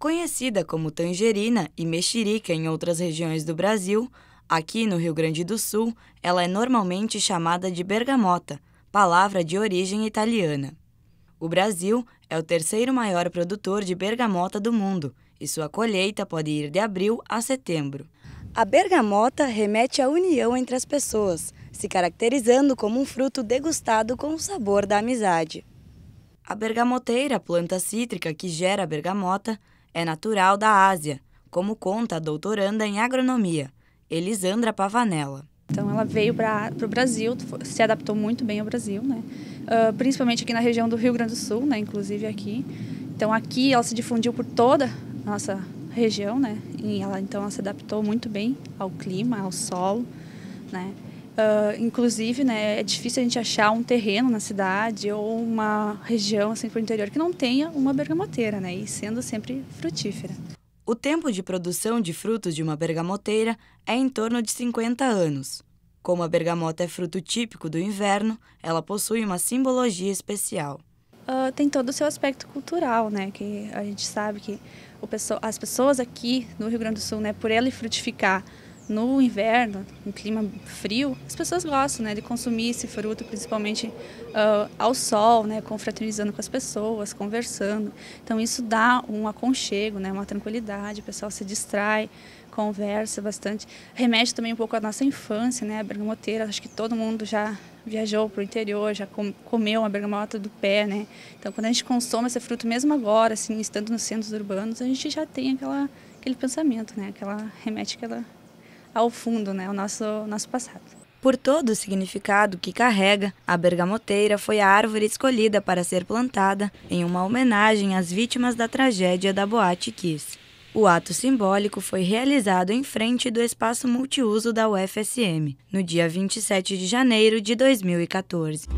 Conhecida como tangerina e mexerica em outras regiões do Brasil, aqui no Rio Grande do Sul, ela é normalmente chamada de bergamota, palavra de origem italiana. O Brasil é o terceiro maior produtor de bergamota do mundo e sua colheita pode ir de abril a setembro. A bergamota remete à união entre as pessoas, se caracterizando como um fruto degustado com o sabor da amizade. A bergamoteira, planta cítrica que gera a bergamota, é natural da Ásia, como conta a doutoranda em agronomia, Elisandra Pavanella. Então ela veio para o Brasil, se adaptou muito bem ao Brasil, né? Uh, principalmente aqui na região do Rio Grande do Sul, né? inclusive aqui. Então aqui ela se difundiu por toda a nossa região, né? E ela então ela se adaptou muito bem ao clima, ao solo, né? Uh, inclusive, né, é difícil a gente achar um terreno na cidade ou uma região assim para o interior que não tenha uma bergamoteira, né, e sendo sempre frutífera. O tempo de produção de frutos de uma bergamoteira é em torno de 50 anos. Como a bergamota é fruto típico do inverno, ela possui uma simbologia especial. Uh, tem todo o seu aspecto cultural, né? Que a gente sabe que pessoa, as pessoas aqui no Rio Grande do Sul, né, por ele frutificar no inverno, um clima frio, as pessoas gostam né, de consumir esse fruto, principalmente uh, ao sol, né, confraternizando com as pessoas, conversando. Então isso dá um aconchego, né, uma tranquilidade, o pessoal se distrai, conversa bastante. Remete também um pouco à nossa infância, né, a bergamoteira, acho que todo mundo já viajou para o interior, já comeu uma bergamota do pé, né? Então quando a gente consome esse fruto, mesmo agora, assim, estando nos centros urbanos, a gente já tem aquela, aquele pensamento, né? Aquela remete àquela ao fundo, né, o nosso, nosso passado. Por todo o significado que carrega, a bergamoteira foi a árvore escolhida para ser plantada em uma homenagem às vítimas da tragédia da Boate Kiss. O ato simbólico foi realizado em frente do espaço multiuso da UFSM, no dia 27 de janeiro de 2014.